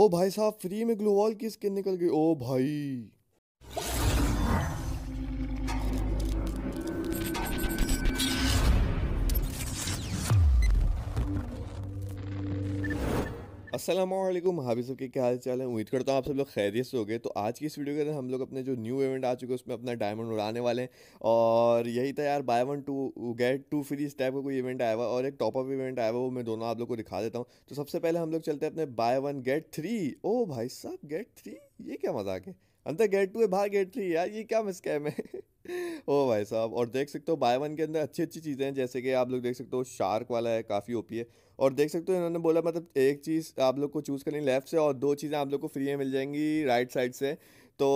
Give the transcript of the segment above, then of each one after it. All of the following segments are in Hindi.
ओ भाई साहब फ्री में ग्लूवॉल की स्किन निकल गई ओ भाई असलम हाबी के क्या हाल चाल है उम्मीद करता हूँ आप सब लोग खैरियत से हो गए तो आज की इस वीडियो के अंदर हम लोग अपने जो न्यू इवेंट आ चुके हैं उसमें अपना डायमंड उड़ाने वाले हैं और यही था यार buy one to get two free इस टाइप का कोई इवेंट आया हुआ और एक टॉपअप इवेंट आया हुआ वो मैं दोनों आप लोग को दिखा देता हूँ तो सबसे पहले हम लोग चलते हैं अपने बाय वन गेट थ्री ओ भाई साहब गेट थ्री ये क्या मजाक है अंदर गेट टू है बाहर गेट थ्री यार ये क्या मिसकैम है ओ भाई साहब और देख सकते हो बाय वन के अंदर अच्छी अच्छी चीज़ें हैं जैसे कि आप लोग देख सकते हो शार्क वाला है काफ़ी ओपी है और देख सकते हो इन्होंने बोला मतलब एक चीज़ आप लोग को चूज़ करनी लेफ्ट से और दो चीज़ें आप लोग को फ्री में मिल जाएंगी राइट साइड से तो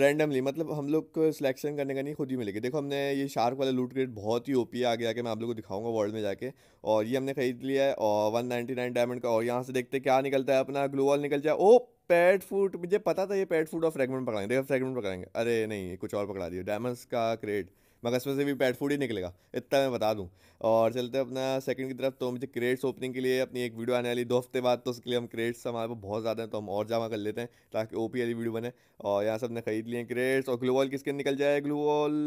रैंडमली मतलब हम लोग को सिलेक्शन करने का नहीं खुद ही मिलेगी देखो हमने ये शार्क वाला लूट क्रेट बहुत ही ओपी है आगे आके मैं आप लोग को दिखाऊंगा वर्ल्ड में जाके और ये हमने खरीद लिया है और वन नाइनटी नाइन डायमंड का और यहाँ से देखते क्या निकलता है अपना ग्लोवल निकल जाए ओ पैड फूड मुझे पता था ये पैड फूड और फ्रेगमेंट पकड़ाएंगे देखो फ्रेगमेंट पकड़ाएंगे अरे नहीं कुछ और पकड़ा दिया डायमंड्स का क्रेट मगर इसमें से भी पैट फूड ही निकलेगा इतना मैं बता दूँ और चलते अपना सेकंड की तरफ तो मुझे क्रेड्स ओपनिंग के लिए अपनी एक वीडियो आने वाली दो हफ्ते बाद तो उसके लिए हम क्रेड्स हमारे पास बहुत ज़्यादा हैं तो हम और जमा कर लेते हैं ताकि ओ वाली वीडियो बने और यहाँ सब ने खरीद लिए क्रेड्स और ग्लूवॉल किसके निकल जाए ग्लूवॉल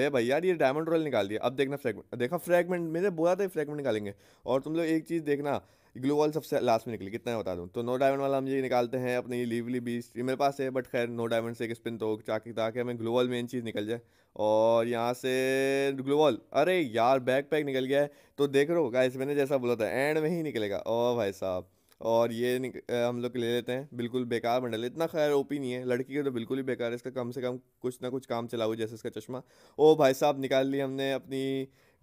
ले भाई यार ये डायमंड रॉयल निकाल दिया अब देखना फ्रेगमेंट देखा फ्रेगमेंट मैंने बोला था फ्रेगमेंट निकालेंगे और तुम लोग एक चीज़ देखना ग्लू वॉल सबसे लास्ट में निकली कितना है बता दूँ तो नो डायमंड वाला हम ये निकालते हैं अपनी लीवली बीस ये मेरे पास है बट खैर नो डायमंड से एक स्पिन तो चाक ताकि हमें ग्लू वॉल मेन चीज़ निकल जाए और यहाँ से ग्लू वॉल अरे यार बैक पैक निकल गया है तो देख रहे हो इसमें मैंने जैसा बोला था एंड में ही निकलेगा ओ भाई साहब और ये हम लोग ले लेते हैं बिल्कुल बेकार बंडल इतना खैर ओपी नहीं है लड़की का तो बिल्कुल ही बेकार है इसका कम से कम कुछ ना कुछ काम चला हुआ जैसे इसका चश्मा ओ भाई साहब निकाल ली हमने अपनी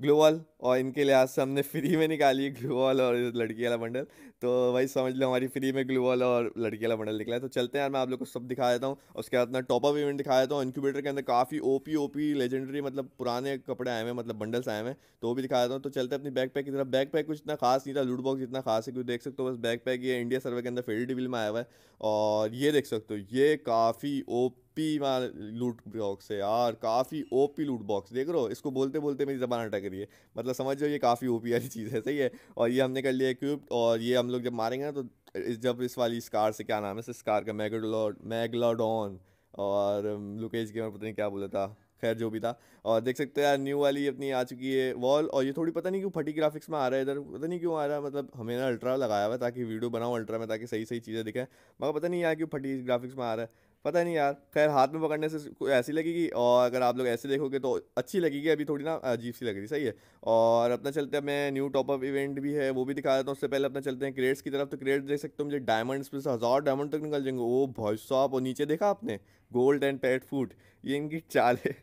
ग्लोवॉल और इनके लिहाज से हमने फ्री में निकाली ग्लोवॉल और लड़की वाला बंडल तो वही समझ लो हमारी फ्री में ग्लोवॉल और लड़की वाला बंडल निकला है तो चलते हैं यार मैं आप लोग को सब दिखा देता हूँ उसके बाद अपना टॉपअप इवेंट दिखा देता हूँ इंक्यूबेटर के अंदर काफ़ी O P O P legendary मतलब पुराने कपड़े आए हुए मतलब बंडल्स आए हुए तो वो भी दिखा देता हूँ तो चलते हैं अपनी बैक पैक की तरफ बैक पैक कुछ इतना खास नहीं था लूट बॉक्स इतना खास है क्योंकि देख सकते हो बस बैक पैक ये इंडिया सर्वे के अंदर फेरी डिविल में आया हुआ है और ये देख सकते हो ये काफ़ी ओ ओपी लूट बॉक्स है यार काफ़ी ओपी लूट बॉक्स देख रहे हो इसको बोलते बोलते मेरी ज़बान अटक रही है मतलब समझ जाओ ये काफ़ी ओपी वाली चीज़ है सही है और ये हमने कर लिया क्यूब और ये हम लोग जब मारेंगे ना तो इस जब इस वाली स्कार से क्या नाम है इस कार का मैगलोड मैगलोडॉन और लुकेज um, के पता नहीं क्या बोला था खैर जो भी था और देख सकते हैं यार न्यू वाली अपनी आ चुकी है वॉल और ये थोड़ी पता नहीं क्यों फटी ग्राफिक्स में आ रहा है इधर पता नहीं क्यों आ रहा है मतलब हमें ना अल्ट्रा लगाया हुआ ताकि वीडियो बनाओ अल्ट्रा में ताकि सही सही चीज़ें दिखें मगर पता नहीं यार क्यों फटी ग्राफिक्स में आ रहा है पता नहीं यार खैर हाथ में पकड़ने से ऐसी लगेगी और अगर आप लोग ऐसे देखोगे तो अच्छी लगेगी अभी थोड़ी ना अजीब सी लग रही सही है और अपना चलते हैं मैं न्यू टॉप अप इवेंट भी है वो भी दिखा देता हूँ उससे पहले अपना चलते हैं क्रेड्स की तरफ तो क्रेड देख सकते हो मुझे डायमंड से हज़ार डायमंड तक निकल जाएंगे ओ भाई साहब और नीचे देखा आपने गोल्ड एंड पैट फूट ये इनकी चाल है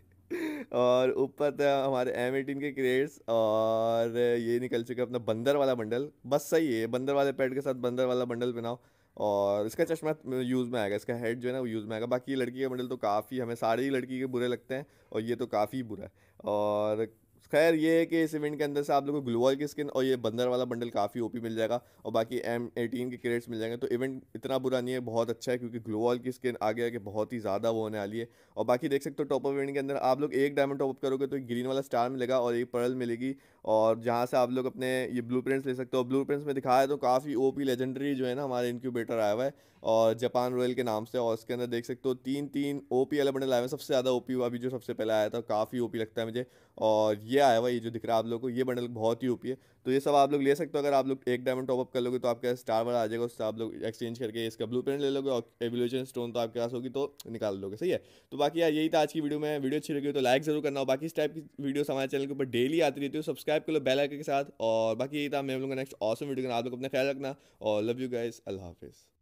और ऊपर था हमारे एम एटीन के क्रेड्स और ये निकल चुके अपना बंदर वाला बंडल बस सही है बंदर वाले पैड के साथ बंदर वाला बंडल बनाओ और इसका चश्मा यूज़ में आएगा इसका हेड जो है ना वो यूज़ में आएगा बाकी लड़की का मॉडल तो काफ़ी हमें सारे ही लड़की के बुरे लगते हैं और ये तो काफ़ी बुरा है और तो खैर ये है कि इस इवेंट के अंदर से आप लोगों को ग्लोअल की स्किन और ये बंदर वाला बंडल काफ़ी ओपी मिल जाएगा और बाकी एम एटीन के क्रेड्स मिल जाएंगे तो इवेंट इतना बुरा नहीं है बहुत अच्छा है क्योंकि ग्लोअल की स्किन आगे आगे बहुत ही ज़्यादा वो होने वाली है और बाकी देख सकते हो टॉप ऑफ इवेंट के अंदर आप लोग एक डायमंड टॉप करोगे तो ग्रीन वाला स्टार मिलेगा और एक पर्ल मिलेगी और जहाँ से आप लोग अपने ये ब्लू ले सकते हो ब्लू में दिखाया तो काफ़ी ओ पी लेजेंडरी जो है ना हमारे इनक्यूबेटर आया हुआ है और जापान रॉयल के नाम से और उसके अंदर देख सकते हो तीन तीन ओ पी वाला बंडल आए हुआ है सबसे ज़्यादा ओ पी अभी जो सबसे पहले आया था काफ़ी ओ पी लगता है मुझे और ये आया हुआ ये जो दिख रहा है आप लोग को ये बंडल बहुत ही ओपी है तो ये सब आप लोग ले सकते हो अगर आप लोग एक डायमंड टॉपअप कर लोगे तो आपके पास स्टार वाला आ जाएगा उससे आप लोग एक्सचेंज करके इसका ब्लू प्रिंट ले लोगे और एवोल्यूशन स्टोन तो आपके पास होगी तो निकाल लोगे सही है तो बाकी यार यही था आज की वीडियो में वीडियो अच्छी लगी तो लाइक जरूर करना और बाकी इस टाइप की वीडियो हमारे चैनल के ऊपर डेली आती रहती है सब्सक्राइब कर लो बेल आइकन के साथ और बाकी यही था मैं हम लोग नेक्स्ट ऑसम वीडियो करना आप लोग अपना ख्याल रखना और लव यू गाइज अल्लाह हाफिज़